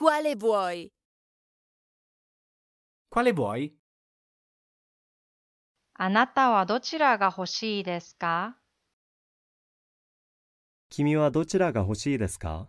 Quale vuoi? Quale vuoi? あなたはどちらが欲しいですか君はどちらが欲しいですか